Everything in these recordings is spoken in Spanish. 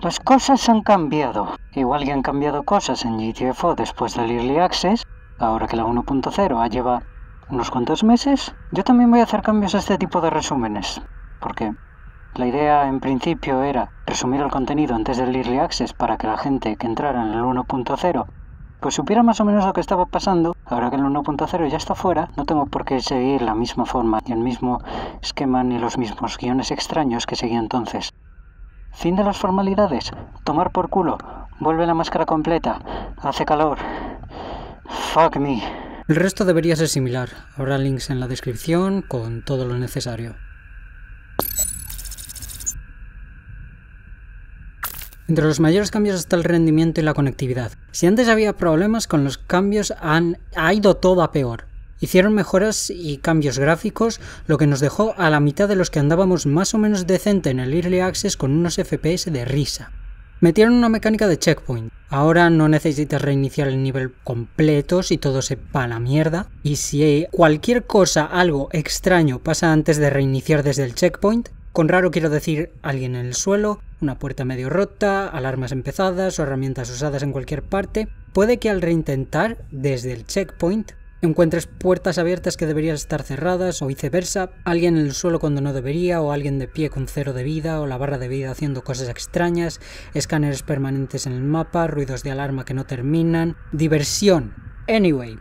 Las cosas han cambiado, igual que han cambiado cosas en GTFO después del Early Access, ahora que la 1.0 ha llevado unos cuantos meses, yo también voy a hacer cambios a este tipo de resúmenes, porque la idea en principio era resumir el contenido antes del Early Access para que la gente que entrara en el 1.0 pues supiera más o menos lo que estaba pasando, ahora que el 1.0 ya está fuera, no tengo por qué seguir la misma forma y el mismo esquema ni los mismos guiones extraños que seguía entonces. Fin de las formalidades. Tomar por culo. Vuelve la máscara completa. Hace calor. Fuck me. El resto debería ser similar. Habrá links en la descripción con todo lo necesario. Entre los mayores cambios está el rendimiento y la conectividad. Si antes había problemas con los cambios, han, ha ido todo a peor. Hicieron mejoras y cambios gráficos, lo que nos dejó a la mitad de los que andábamos más o menos decente en el Early Access con unos FPS de risa. Metieron una mecánica de checkpoint. Ahora no necesitas reiniciar el nivel completo si todo se va la mierda. Y si cualquier cosa, algo extraño pasa antes de reiniciar desde el checkpoint, con raro quiero decir alguien en el suelo, una puerta medio rota, alarmas empezadas o herramientas usadas en cualquier parte, puede que al reintentar desde el checkpoint encuentres puertas abiertas que deberían estar cerradas o viceversa, alguien en el suelo cuando no debería o alguien de pie con cero de vida o la barra de vida haciendo cosas extrañas, escáneres permanentes en el mapa, ruidos de alarma que no terminan, diversión. Anyway.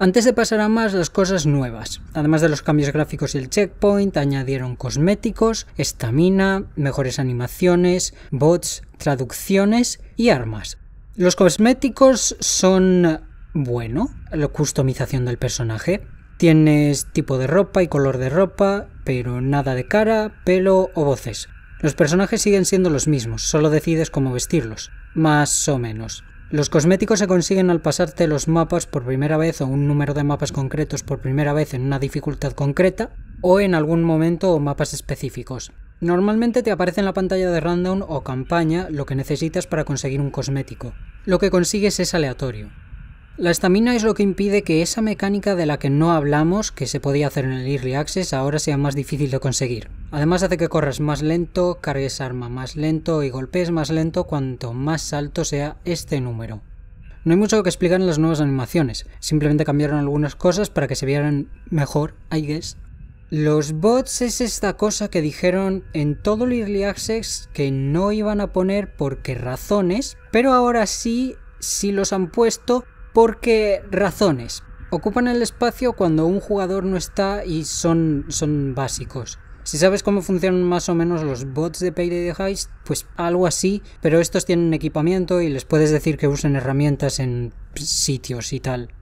Antes de pasar a más las cosas nuevas, además de los cambios gráficos y el checkpoint, añadieron cosméticos, estamina, mejores animaciones, bots, traducciones y armas. Los cosméticos son, bueno, la customización del personaje. Tienes tipo de ropa y color de ropa, pero nada de cara, pelo o voces. Los personajes siguen siendo los mismos, solo decides cómo vestirlos, más o menos. Los cosméticos se consiguen al pasarte los mapas por primera vez o un número de mapas concretos por primera vez en una dificultad concreta o en algún momento o mapas específicos. Normalmente te aparece en la pantalla de random o campaña lo que necesitas para conseguir un cosmético lo que consigues es aleatorio. La estamina es lo que impide que esa mecánica de la que no hablamos, que se podía hacer en el Early Access, ahora sea más difícil de conseguir. Además hace que corras más lento, cargues arma más lento y golpees más lento cuanto más alto sea este número. No hay mucho que explicar en las nuevas animaciones, simplemente cambiaron algunas cosas para que se vieran mejor, I guess, los bots es esta cosa que dijeron en todo el Early Access que no iban a poner por razones, pero ahora sí, sí los han puesto porque razones. Ocupan el espacio cuando un jugador no está y son, son básicos. Si sabes cómo funcionan más o menos los bots de Payday the Heist, pues algo así, pero estos tienen equipamiento y les puedes decir que usen herramientas en sitios y tal.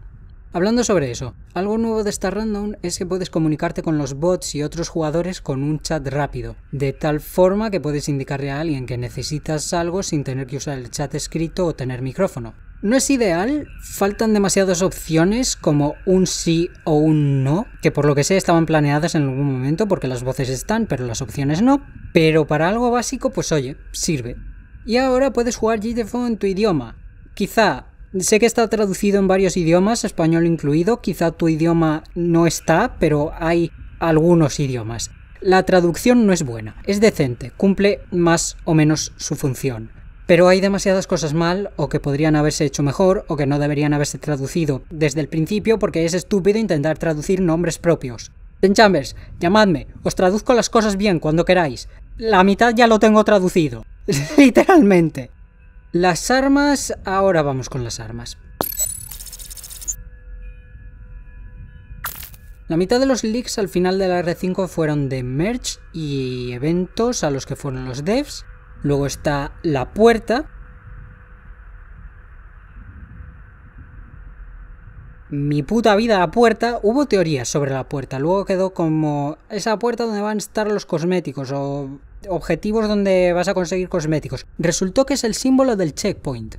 Hablando sobre eso, algo nuevo de esta random es que puedes comunicarte con los bots y otros jugadores con un chat rápido, de tal forma que puedes indicarle a alguien que necesitas algo sin tener que usar el chat escrito o tener micrófono. No es ideal, faltan demasiadas opciones como un sí o un no, que por lo que sé estaban planeadas en algún momento porque las voces están, pero las opciones no. Pero para algo básico, pues oye, sirve. Y ahora puedes jugar GTFO en tu idioma. Quizá Sé que está traducido en varios idiomas, español incluido, quizá tu idioma no está, pero hay algunos idiomas. La traducción no es buena, es decente, cumple más o menos su función. Pero hay demasiadas cosas mal, o que podrían haberse hecho mejor, o que no deberían haberse traducido desde el principio porque es estúpido intentar traducir nombres propios. Ten Chambers, llamadme, os traduzco las cosas bien cuando queráis. La mitad ya lo tengo traducido. Literalmente. Las armas, ahora vamos con las armas. La mitad de los leaks al final de la R5 fueron de merch y eventos a los que fueron los devs. Luego está la puerta. Mi puta vida, la puerta. Hubo teorías sobre la puerta. Luego quedó como esa puerta donde van a estar los cosméticos o objetivos donde vas a conseguir cosméticos. Resultó que es el símbolo del checkpoint.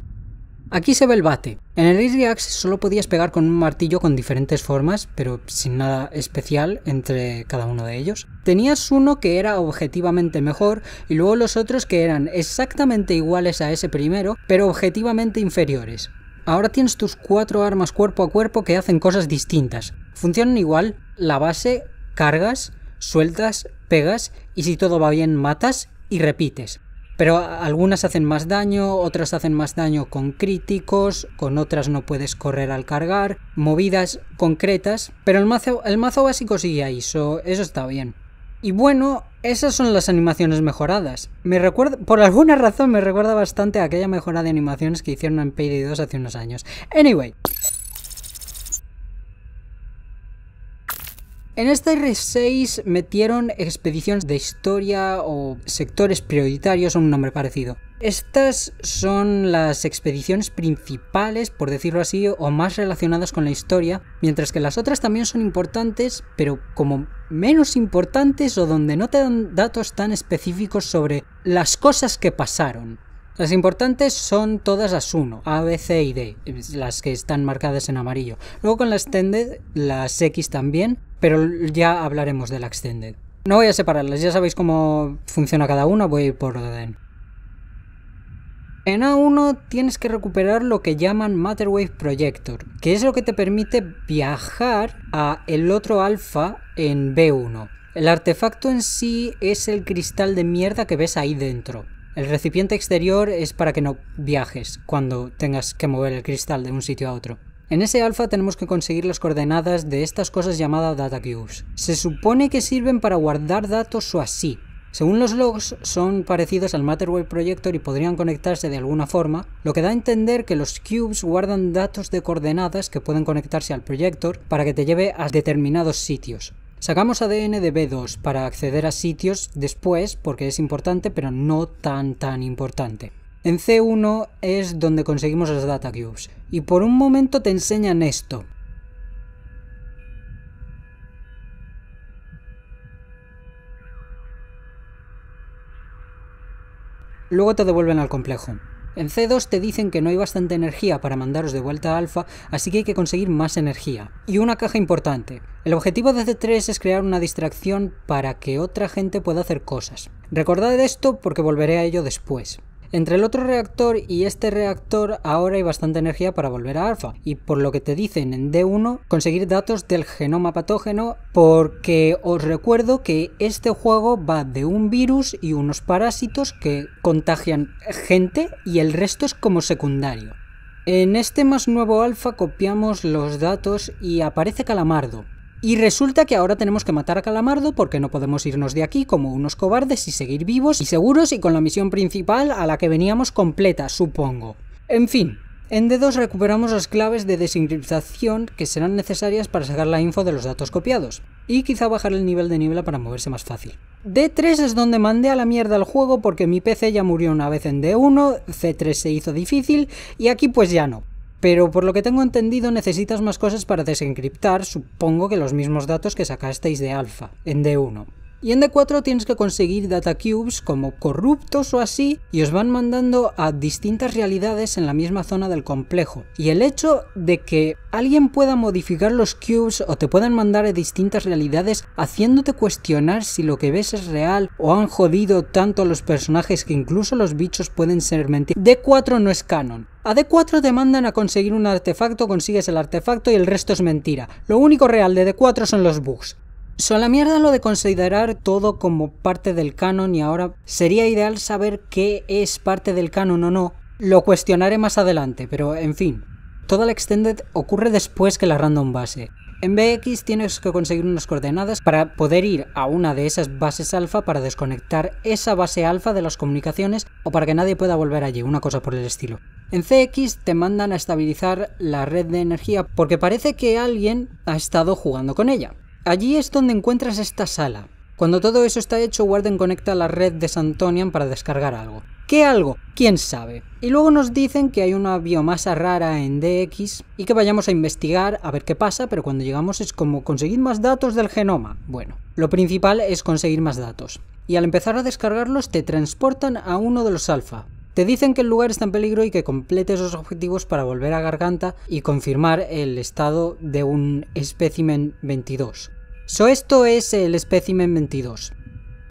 Aquí se ve el bate. En el Easy solo podías pegar con un martillo con diferentes formas, pero sin nada especial entre cada uno de ellos. Tenías uno que era objetivamente mejor y luego los otros que eran exactamente iguales a ese primero, pero objetivamente inferiores. Ahora tienes tus cuatro armas cuerpo a cuerpo que hacen cosas distintas. Funcionan igual, la base, cargas, sueltas, pegas y si todo va bien matas y repites. Pero algunas hacen más daño, otras hacen más daño con críticos, con otras no puedes correr al cargar, movidas concretas, pero el mazo, el mazo básico sigue ahí, eso está bien. Y bueno, esas son las animaciones mejoradas. Me recuerda, por alguna razón me recuerda bastante a aquella mejora de animaciones que hicieron en Payday 2 hace unos años. Anyway. En este R6 metieron expediciones de historia o sectores prioritarios o un nombre parecido. Estas son las expediciones principales, por decirlo así, o más relacionadas con la historia, mientras que las otras también son importantes, pero como menos importantes o donde no te dan datos tan específicos sobre las cosas que pasaron. Las importantes son todas las uno, A, B, C y D, las que están marcadas en amarillo. Luego con las extended, las X también, pero ya hablaremos del la Extended. No voy a separarlas, ya sabéis cómo funciona cada una, voy a ir por orden. En A1 tienes que recuperar lo que llaman Matterwave Projector, que es lo que te permite viajar a el otro alfa en B1. El artefacto en sí es el cristal de mierda que ves ahí dentro. El recipiente exterior es para que no viajes cuando tengas que mover el cristal de un sitio a otro. En ese alfa tenemos que conseguir las coordenadas de estas cosas llamadas data cubes. Se supone que sirven para guardar datos o así, según los logs, son parecidos al Matterway Projector y podrían conectarse de alguna forma, lo que da a entender que los cubes guardan datos de coordenadas que pueden conectarse al Projector para que te lleve a determinados sitios. Sacamos ADN de B2 para acceder a sitios después porque es importante pero no tan tan importante. En C1 es donde conseguimos las data cubes y por un momento te enseñan esto. Luego te devuelven al complejo. En C2 te dicen que no hay bastante energía para mandaros de vuelta a alfa, así que hay que conseguir más energía. Y una caja importante. El objetivo de C3 es crear una distracción para que otra gente pueda hacer cosas. Recordad esto porque volveré a ello después. Entre el otro reactor y este reactor ahora hay bastante energía para volver a alfa y por lo que te dicen en D1 conseguir datos del genoma patógeno porque os recuerdo que este juego va de un virus y unos parásitos que contagian gente y el resto es como secundario. En este más nuevo alfa copiamos los datos y aparece Calamardo, y resulta que ahora tenemos que matar a Calamardo porque no podemos irnos de aquí como unos cobardes y seguir vivos y seguros y con la misión principal a la que veníamos completa, supongo. En fin, en D2 recuperamos las claves de desencriptación que serán necesarias para sacar la info de los datos copiados, y quizá bajar el nivel de niebla para moverse más fácil. D3 es donde mandé a la mierda el juego porque mi PC ya murió una vez en D1, C3 se hizo difícil, y aquí pues ya no. Pero por lo que tengo entendido necesitas más cosas para desencriptar, supongo que los mismos datos que sacasteis de alfa, en D1. Y en D4 tienes que conseguir data cubes como corruptos o así y os van mandando a distintas realidades en la misma zona del complejo. Y el hecho de que alguien pueda modificar los cubes o te puedan mandar a distintas realidades haciéndote cuestionar si lo que ves es real o han jodido tanto a los personajes que incluso los bichos pueden ser mentiras. D4 no es canon. A D4 te mandan a conseguir un artefacto, consigues el artefacto y el resto es mentira. Lo único real de D4 son los bugs. Son la mierda lo de considerar todo como parte del canon y ahora sería ideal saber qué es parte del canon o no. Lo cuestionaré más adelante, pero en fin. Toda la extended ocurre después que la random base. En BX tienes que conseguir unas coordenadas para poder ir a una de esas bases alfa para desconectar esa base alfa de las comunicaciones o para que nadie pueda volver allí, una cosa por el estilo. En CX te mandan a estabilizar la red de energía porque parece que alguien ha estado jugando con ella. Allí es donde encuentras esta sala. Cuando todo eso está hecho, Warden conecta la red de Santonian para descargar algo. ¿Qué algo? ¿Quién sabe? Y luego nos dicen que hay una biomasa rara en DX y que vayamos a investigar a ver qué pasa, pero cuando llegamos es como conseguir más datos del genoma. Bueno, lo principal es conseguir más datos. Y al empezar a descargarlos te transportan a uno de los alfa. Te dicen que el lugar está en peligro y que completes esos objetivos para volver a Garganta y confirmar el estado de un espécimen 22. So esto es el espécimen 22.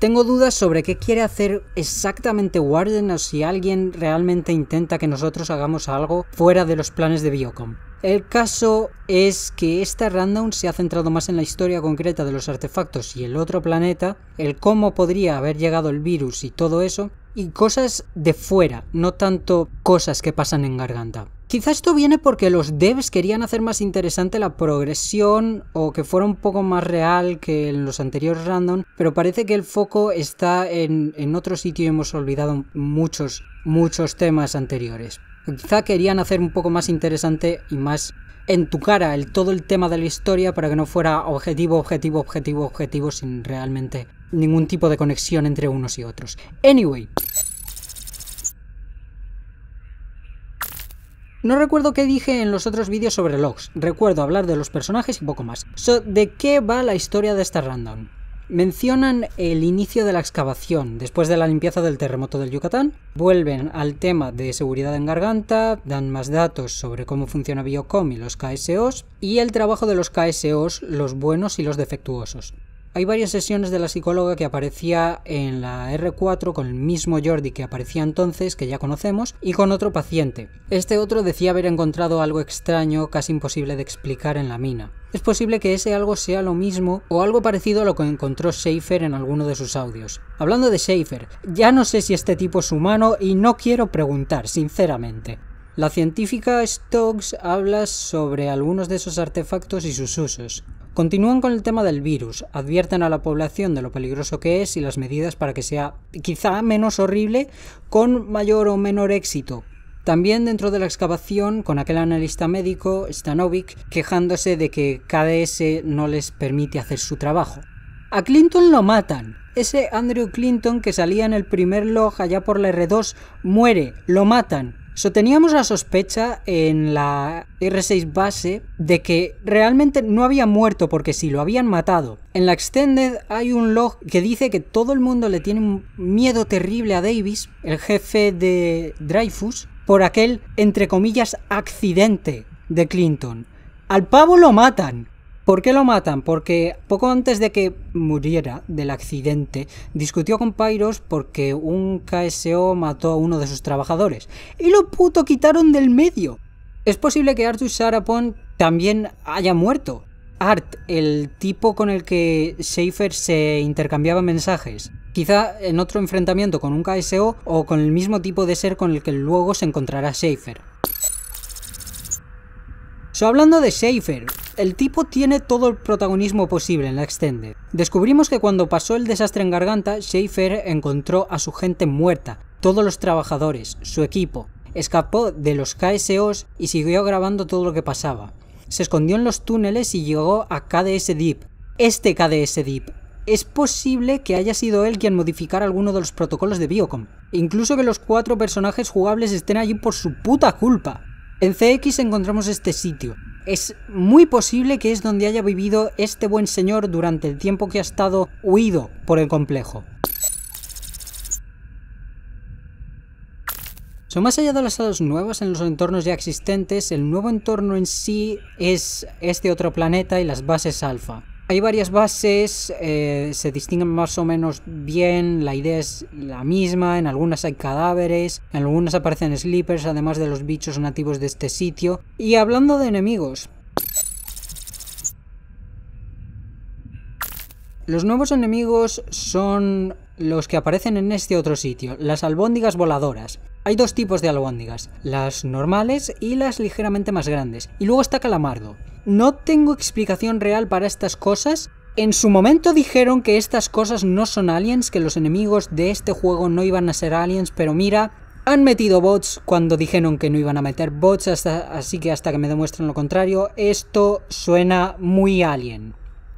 Tengo dudas sobre qué quiere hacer exactamente Warden o si alguien realmente intenta que nosotros hagamos algo fuera de los planes de Biocom. El caso es que esta random se ha centrado más en la historia concreta de los artefactos y el otro planeta, el cómo podría haber llegado el virus y todo eso, y cosas de fuera, no tanto cosas que pasan en garganta. Quizá esto viene porque los devs querían hacer más interesante la progresión o que fuera un poco más real que en los anteriores random, pero parece que el foco está en, otro sitio y hemos olvidado muchos, muchos temas anteriores. Quizá querían hacer un poco más interesante y más en tu cara el todo el tema de la historia para que no fuera objetivo, objetivo, objetivo, objetivo sin realmente ningún tipo de conexión entre unos y otros. Anyway, No recuerdo qué dije en los otros vídeos sobre logs, recuerdo hablar de los personajes y poco más. So, ¿De qué va la historia de esta random? Mencionan el inicio de la excavación después de la limpieza del terremoto del Yucatán, vuelven al tema de seguridad en garganta, dan más datos sobre cómo funciona Biocom y los KSOs, y el trabajo de los KSOs, los buenos y los defectuosos. Hay varias sesiones de la psicóloga que aparecía en la R4 con el mismo Jordi que aparecía entonces, que ya conocemos, y con otro paciente. Este otro decía haber encontrado algo extraño, casi imposible de explicar en la mina. Es posible que ese algo sea lo mismo o algo parecido a lo que encontró Schaefer en alguno de sus audios. Hablando de Schaefer, ya no sé si este tipo es humano y no quiero preguntar, sinceramente. La científica Stokes habla sobre algunos de esos artefactos y sus usos. Continúan con el tema del virus, advierten a la población de lo peligroso que es y las medidas para que sea quizá menos horrible con mayor o menor éxito. También dentro de la excavación, con aquel analista médico, Stanovic, quejándose de que KDS no les permite hacer su trabajo. A Clinton lo matan. Ese Andrew Clinton que salía en el primer log allá por la R2 muere, lo matan. So, teníamos la sospecha en la R6 base de que realmente no había muerto porque si lo habían matado. En la Extended hay un log que dice que todo el mundo le tiene un miedo terrible a Davis, el jefe de Dreyfus, por aquel, entre comillas, accidente de Clinton. Al pavo lo matan. ¿Por qué lo matan? Porque poco antes de que muriera del accidente, discutió con Pyros porque un KSO mató a uno de sus trabajadores. Y lo puto quitaron del medio. Es posible que Arthur Sarapon también haya muerto. Art, el tipo con el que Schaefer se intercambiaba mensajes. Quizá en otro enfrentamiento con un KSO o con el mismo tipo de ser con el que luego se encontrará Schaefer. So, hablando de Schaefer, el tipo tiene todo el protagonismo posible en la Extended. Descubrimos que cuando pasó el desastre en Garganta, Schaefer encontró a su gente muerta, todos los trabajadores, su equipo, escapó de los KSOs y siguió grabando todo lo que pasaba. Se escondió en los túneles y llegó a KDS Deep. Este KDS Deep. Es posible que haya sido él quien modificara alguno de los protocolos de Biocom. Incluso que los cuatro personajes jugables estén allí por su puta culpa. En CX encontramos este sitio. Es muy posible que es donde haya vivido este buen señor durante el tiempo que ha estado huido por el complejo. So, más allá de las estados nuevas en los entornos ya existentes, el nuevo entorno en sí es este otro planeta y las bases alfa. Hay varias bases, eh, se distinguen más o menos bien, la idea es la misma, en algunas hay cadáveres, en algunas aparecen sleepers, además de los bichos nativos de este sitio. Y hablando de enemigos... Los nuevos enemigos son los que aparecen en este otro sitio, las albóndigas voladoras. Hay dos tipos de albóndigas, las normales y las ligeramente más grandes. Y luego está calamardo. No tengo explicación real para estas cosas. En su momento dijeron que estas cosas no son aliens, que los enemigos de este juego no iban a ser aliens, pero mira, han metido bots cuando dijeron que no iban a meter bots, así que hasta que me demuestren lo contrario, esto suena muy alien.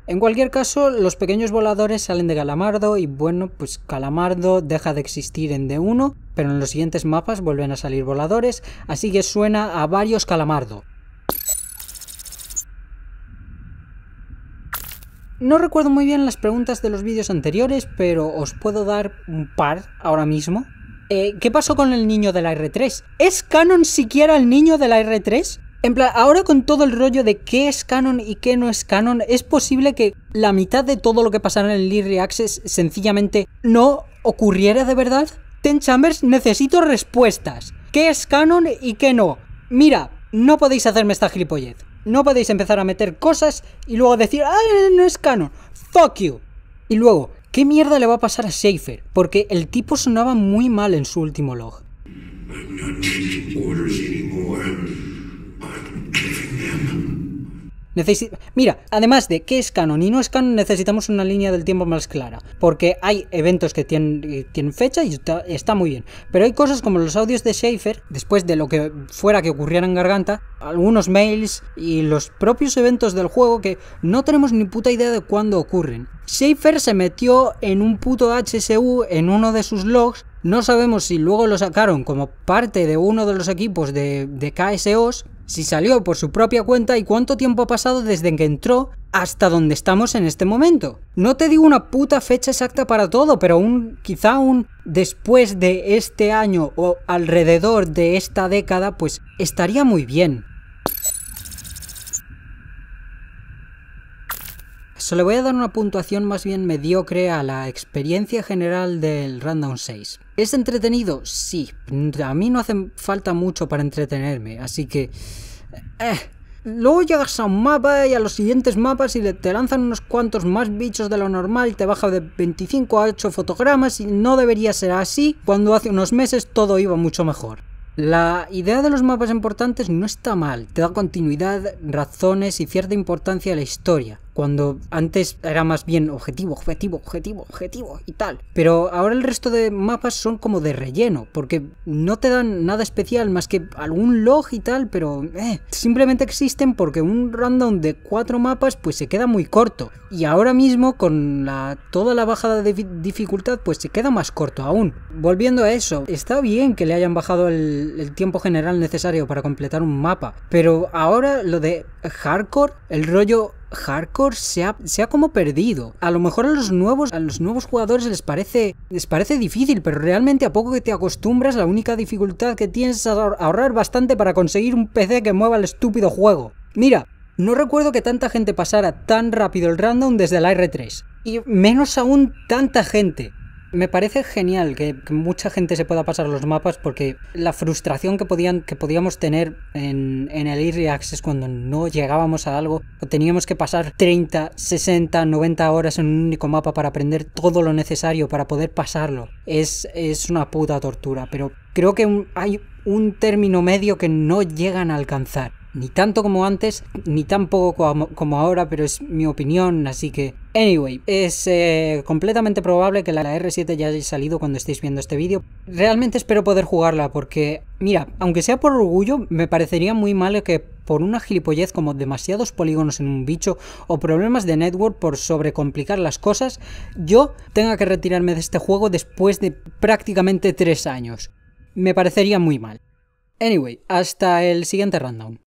En cualquier caso, los pequeños voladores salen de Calamardo y bueno, pues Calamardo deja de existir en D1, pero en los siguientes mapas vuelven a salir voladores, así que suena a varios Calamardo. No recuerdo muy bien las preguntas de los vídeos anteriores, pero os puedo dar un par ahora mismo. Eh, ¿Qué pasó con el niño de la R3? ¿Es canon siquiera el niño de la R3? En plan, ahora con todo el rollo de qué es canon y qué no es canon, es posible que la mitad de todo lo que pasara en el Leary Access sencillamente no ocurriera de verdad. Ten Chambers, necesito respuestas. ¿Qué es canon y qué no? Mira, no podéis hacerme esta gilipollez. No podéis empezar a meter cosas y luego decir, ah, no es canon. Fuck you. Y luego, ¿qué mierda le va a pasar a Schaefer? Porque el tipo sonaba muy mal en su último log. Mira, además de que es canon y no es canon, necesitamos una línea del tiempo más clara. Porque hay eventos que eh, tienen, fecha y está, muy bien. Pero hay cosas como los audios de Schaefer, después de lo que fuera que ocurriera en Garganta, algunos mails y los propios eventos del juego que no tenemos ni puta idea de cuándo ocurren. Schaefer se metió en un puto HSU en uno de sus logs no sabemos si luego lo sacaron como parte de uno de los equipos de, KSOs, si salió por su propia cuenta y cuánto tiempo ha pasado desde que entró hasta donde estamos en este momento. No te digo una puta fecha exacta para todo, pero un, quizá un después de este año o alrededor de esta década, pues estaría muy bien. Se le voy a dar una puntuación más bien mediocre a la experiencia general del Random 6. ¿Es entretenido? Sí. A mí no hace falta mucho para entretenerme, así que... Eh, luego llegas a un mapa y a los siguientes mapas y te lanzan unos cuantos más bichos de lo normal, te baja de 25 a 8 fotogramas y no debería ser así cuando hace unos meses todo iba mucho mejor. La idea de los mapas importantes no está mal, te da continuidad, razones y cierta importancia a la historia, cuando antes era más bien objetivo, objetivo, objetivo, objetivo y tal. Pero ahora el resto de mapas son como de relleno, porque no te dan nada especial más que algún log y tal, pero eh, simplemente existen porque un random de cuatro mapas pues se queda muy corto. Y ahora mismo con la, toda la bajada de dificultad pues se queda más corto aún. Volviendo a eso, está bien que le hayan bajado el tiempo general necesario para completar un mapa, pero ahora lo de hardcore, el rollo hardcore se ha, como perdido. A lo mejor a los nuevos, a los nuevos jugadores les parece, les parece difícil, pero realmente a poco que te acostumbras, la única dificultad que tienes es ahorrar bastante para conseguir un PC que mueva el estúpido juego. Mira, no recuerdo que tanta gente pasara tan rápido el random desde la R3. Y menos aún tanta gente. Me parece genial que, mucha gente se pueda pasar los mapas porque la frustración que, podíamos tener en, el Early Access cuando no llegábamos a algo o teníamos que pasar 30, 60, 90 horas en un único mapa para aprender todo lo necesario para poder pasarlo es, una puta tortura, pero creo que hay un término medio que no llegan a alcanzar ni tanto como antes, ni tampoco como, como ahora, pero es mi opinión, así que... Anyway, es eh, completamente probable que la R7 ya haya salido cuando estéis viendo este vídeo. Realmente espero poder jugarla porque, mira, aunque sea por orgullo, me parecería muy mal que por una gilipollez como demasiados polígonos en un bicho o problemas de network por sobrecomplicar las cosas, yo tenga que retirarme de este juego después de prácticamente tres años. Me parecería muy mal. Anyway, hasta el siguiente random.